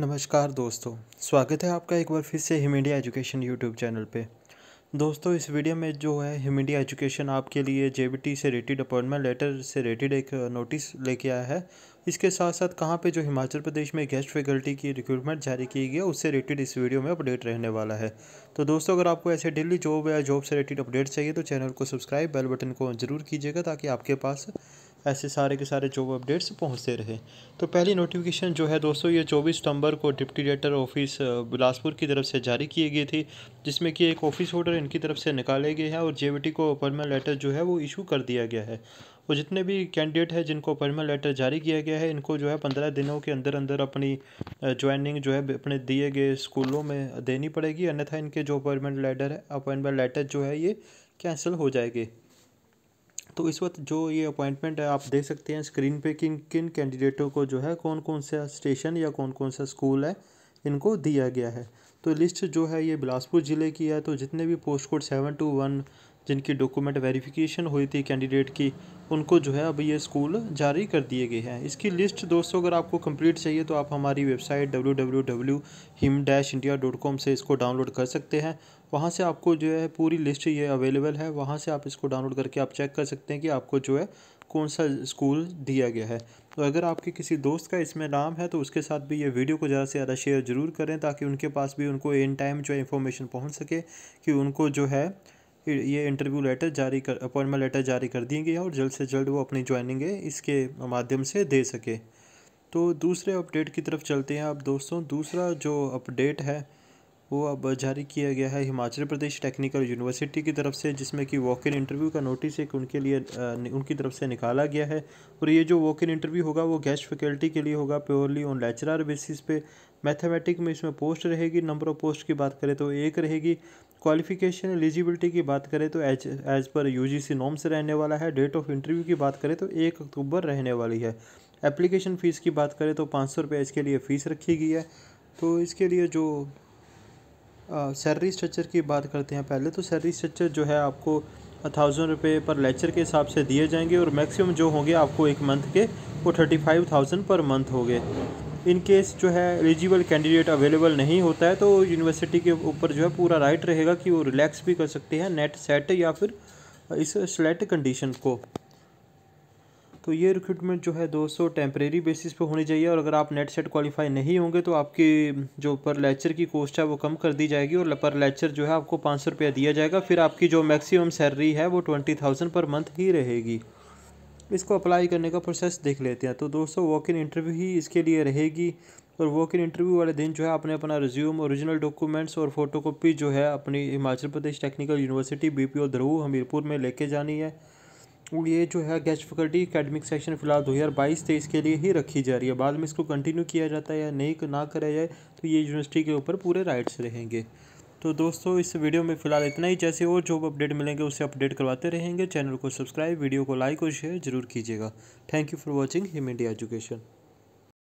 नमस्कार दोस्तों स्वागत है आपका एक बार फिर से हिमीडिया एजुकेशन यूट्यूब चैनल पे दोस्तों इस वीडियो में जो है हिमीडिया एजुकेशन आपके लिए जे से रेटेड अपॉइंटमेंट लेटर से रेटेड एक नोटिस लेके आया है इसके साथ साथ कहाँ पे जो हिमाचल प्रदेश में गेस्ट फैकल्टी की रिक्रूटमेंट जारी की गई है उससे रिलेटेड इस वीडियो में अपडेट रहने वाला है तो दोस्तों अगर आपको ऐसे डेली जॉब या जॉब से रिलेटेड अपडेट चाहिए तो चैनल को सब्सक्राइब बेल बटन को जरूर कीजिएगा ताकि आपके पास ऐसे सारे के सारे जॉब अपडेट्स पहुंचते रहे तो पहली नोटिफिकेशन जो है दोस्तों ये चौबीस सितंबर को डिप्टी डायरेक्टर ऑफिस बिलासपुर की तरफ से जारी किए गए थे जिसमें कि एक ऑफिस ऑर्डर इनकी तरफ से निकाले गए हैं और जे को अपॉइंटमेंट लेटर जो है वो इशू कर दिया गया है और जितने भी कैंडिडेट हैं जिनको अपॉइंटमेंट लेटर जारी किया गया है इनको जो है पंद्रह दिनों के अंदर अंदर अपनी ज्वाइनिंग जो है अपने दिए गए स्कूलों में देनी पड़ेगी अन्यथा इनके जो अपॉइंटमेंट लेटर है अपॉइंटमेंट लेटर जो है ये कैंसिल हो जाएगी तो इस वक्त जो ये अपॉइंटमेंट है आप देख सकते हैं स्क्रीन पे किन किन कैंडिडेटों को जो है कौन कौन सा स्टेशन या कौन कौन सा स्कूल है इनको दिया गया है तो लिस्ट जो है ये बिलासपुर ज़िले की है तो जितने भी post code seven two one जिनकी डॉक्यूमेंट वेरिफिकेशन हुई थी कैंडिडेट की उनको जो है अब ये स्कूल जारी कर दिए गए हैं इसकी लिस्ट दोस्तों अगर आपको कंप्लीट चाहिए तो आप हमारी वेबसाइट www.him-india.com से इसको डाउनलोड कर सकते हैं वहाँ से आपको जो है पूरी लिस्ट ये अवेलेबल है वहाँ से आप इसको डाउनलोड करके आप चेक कर सकते हैं कि आपको जो है कौन सा स्कूल दिया गया है तो अगर आपके किसी दोस्त का इसमें नाम है तो उसके साथ भी ये वीडियो को ज़्यादा से ज़्यादा शेयर ज़रूर करें ताकि उनके पास भी उनको इन टाइम जो है इन्फॉर्मेशन पहुँच सके कि उनको जो है ये इंटरव्यू लेटर जारी कर अपॉइंटमेंट लेटर जारी कर दिए गए और जल्द से जल्द वो अपनी ज्वाइनिंग इसके माध्यम से दे सके तो दूसरे अपडेट की तरफ चलते हैं आप दोस्तों दूसरा जो अपडेट है वो अब जारी किया गया है हिमाचल प्रदेश टेक्निकल यूनिवर्सिटी की तरफ से जिसमें कि वॉक इन इंटरव्यू का नोटिस एक उनके लिए उनकी तरफ से निकाला गया है और ये जो वॉक इन इंटरव्यू होगा वो गेस्ट फैकल्टी के लिए होगा प्योरली ऑन लेचरार बेसिस पे मैथमेटिक में इसमें पोस्ट रहेगी नंबर ऑफ पोस्ट की बात करें तो एक रहेगी क्वालिफिकेशन एलिजिबिलिटी की बात करें तो as as per U G C रहने वाला है डेट ऑफ इंटरव्यू की बात करें तो एक अक्टूबर रहने वाली है एप्लीकेशन फ़ीस की बात करें तो पाँच सौ रुपये इसके लिए फ़ीस रखी गई है तो इसके लिए जो सैलरी स्ट्रक्चर की बात करते हैं पहले तो सैलरी स्ट्रक्चर जो है आपको थाउजेंड रुपये पर लेक्चर के हिसाब से दिए जाएंगे और मैक्सिमम जो होंगे आपको एक मंथ के वो thirty five thousand per month होंगे इन केस जो है एलिजिबल कैंडिडेट अवेलेबल नहीं होता है तो यूनिवर्सिटी के ऊपर जो है पूरा राइट रहेगा कि वो रिलैक्स भी कर सकते हैं नेट सेट या फिर इस सेलेक्ट कंडीशन को तो ये रिक्रूटमेंट जो है दोस्तों टेम्प्रेरी बेसिस पे होनी चाहिए और अगर आप नेट सेट क्वालिफाई नहीं होंगे तो आपकी जो पर लेक्चर की कोस्ट है वो कम कर दी जाएगी और पर लेक्चर जो है आपको पाँच सौ रुपया दिया जाएगा फिर आपकी जो मैक्सिमम सैलरी है वो ट्वेंटी थाउजेंड पर मंथ ही रहेगी इसको अप्लाई करने का प्रोसेस देख लेते हैं तो दोस्तों वॉक इन इंटरव्यू ही इसके लिए रहेगी और वॉक इन इंटरव्यू वाले दिन जो है आपने अपना रिज्यूम ओरिजिनल डॉक्यूमेंट्स और फोटोकॉपी जो है अपनी Himachal Pradesh technical university B P ध्रुव हमीरपुर में लेके जानी है ये जो है गेस्ट फैकल्टी एकेडमिक सेशन फिलहाल दो हज़ार बाईस तेईस के लिए ही रखी जा रही है बाद में इसको कंटिन्यू किया जाता है या नहीं ना कराया जाए तो ये यूनिवर्सिटी के ऊपर पूरे राइट्स रहेंगे तो दोस्तों इस वीडियो में फ़िलहाल इतना ही जैसे और जो अपडेट मिलेंगे उसे अपडेट करवाते रहेंगे चैनल को सब्सक्राइब वीडियो को लाइक और शेयर जरूर कीजिएगा thank you for watching Him India education